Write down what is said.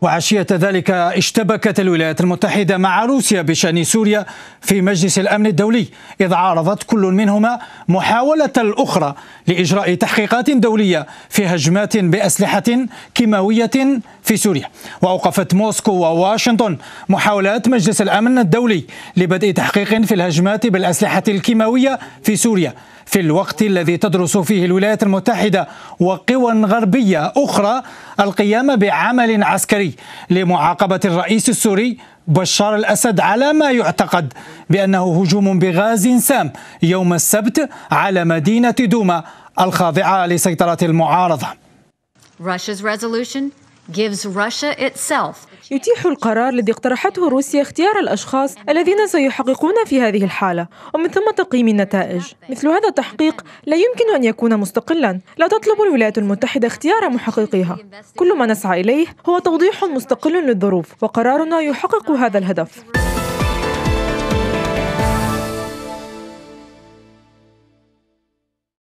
وعشية ذلك اشتبكت الولايات المتحدة مع روسيا بشأن سوريا في مجلس الأمن الدولي إذ عارضت كل منهما محاولة الأخرى لإجراء تحقيقات دولية في هجمات بأسلحة كيماوية في سوريا وأوقفت موسكو وواشنطن محاولات مجلس الأمن الدولي لبدء تحقيق في الهجمات بالأسلحة الكيماوية في سوريا في الوقت الذي تدرس فيه الولايات المتحدة وقوى غربية أخرى القيام بعمل عسكري الدولي لمعاقبة الرئيس السوري بشار الأسد على ما يعتقد بأنه هجوم بغاز سام يوم السبت على مدينة دوما الخاضعة لسيطرة المعارضة. يتيح القرار الذي اقترحته روسيا اختيار الأشخاص الذين سيحققون في هذه الحالة ومن ثم تقييم النتائج مثل هذا التحقيق لا يمكن أن يكون مستقلا لا تطلب الولايات المتحدة اختيار محققيها كل ما نسعى إليه هو توضيح مستقل للظروف وقرارنا يحقق هذا الهدف